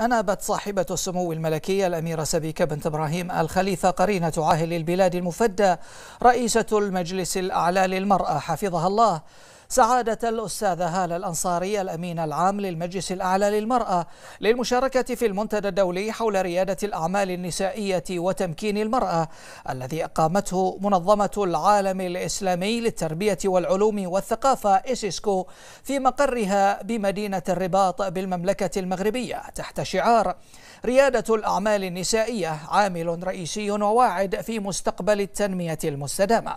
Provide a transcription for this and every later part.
أنابت صاحبة السمو الملكية الأميرة سبيكة بنت إبراهيم الخليفة قرينة عاهل البلاد المفدى رئيسة المجلس الأعلى للمرأة حفظها الله سعادة الأستاذة هالة الأنصاري الأمين العام للمجلس الأعلى للمرأة للمشاركة في المنتدى الدولي حول ريادة الأعمال النسائية وتمكين المرأة الذي أقامته منظمة العالم الإسلامي للتربية والعلوم والثقافة إسيسكو في مقرها بمدينة الرباط بالمملكة المغربية تحت شعار ريادة الأعمال النسائية عامل رئيسي وواعد في مستقبل التنمية المستدامة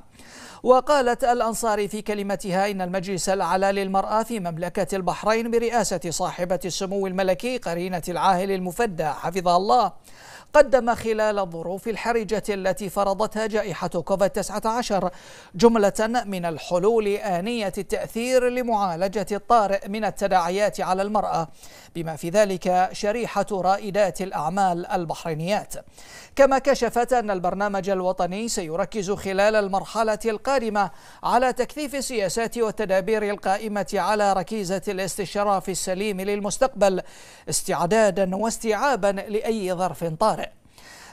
وقالت الأنصاري في كلمتها إن المجلس الأعلى للمرأة في مملكة البحرين برئاسة صاحبة السمو الملكي قرينة العاهل المفدى حفظها الله قدم خلال الظروف الحرجة التي فرضتها جائحة كوفيد 19 جملة من الحلول آنية التأثير لمعالجة الطارئ من التداعيات على المرأة بما في ذلك شريحة رائدات الأعمال البحرينيات كما كشفت أن البرنامج الوطني سيركز خلال المرحلة القادمة القادمة على تكثيف السياسات والتدابير القائمة على ركيزة الاستشراف السليم للمستقبل استعدادا واستيعابا لأي ظرف طارئ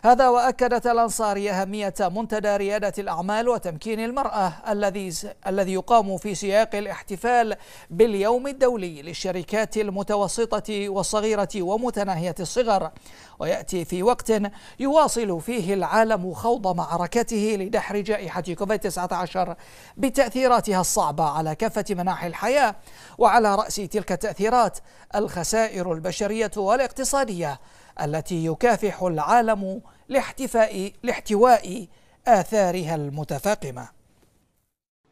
هذا وأكدت الأنصاري أهمية منتدى ريادة الأعمال وتمكين المرأة الذي الذي يقام في سياق الاحتفال باليوم الدولي للشركات المتوسطة والصغيرة ومتناهية الصغر ويأتي في وقت يواصل فيه العالم خوض معركته لدحر جائحة كوفيد 19 بتأثيراتها الصعبة على كافة مناحي الحياة وعلى رأس تلك التأثيرات الخسائر البشرية والاقتصادية التي يكافح العالم لاحتفاء لاحتواء آثارها المتفاقمة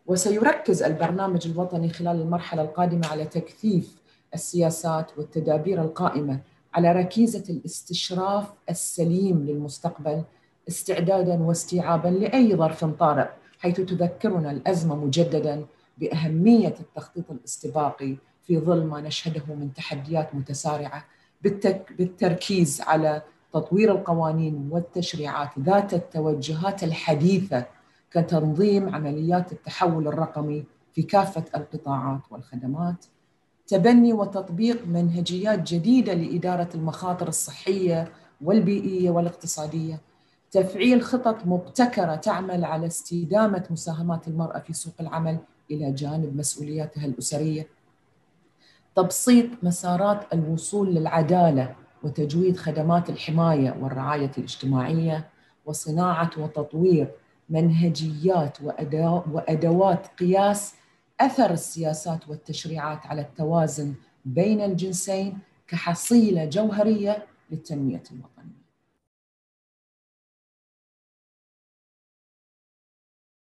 وسيركز البرنامج الوطني خلال المرحلة القادمة على تكثيف السياسات والتدابير القائمة على ركيزة الاستشراف السليم للمستقبل استعدادا واستيعابا لأي ظرف طارئ حيث تذكرنا الأزمة مجددا بأهمية التخطيط الاستباقي في ظل ما نشهده من تحديات متسارعة بالتك بالتركيز على تطوير القوانين والتشريعات ذات التوجهات الحديثه كتنظيم عمليات التحول الرقمي في كافه القطاعات والخدمات تبني وتطبيق منهجيات جديده لاداره المخاطر الصحيه والبيئيه والاقتصاديه تفعيل خطط مبتكره تعمل على استدامه مساهمات المراه في سوق العمل الى جانب مسؤولياتها الاسريه تبسيط مسارات الوصول للعداله وتجويد خدمات الحمايه والرعايه الاجتماعيه وصناعه وتطوير منهجيات وادوات قياس اثر السياسات والتشريعات على التوازن بين الجنسين كحصيله جوهريه للتنميه الوطنيه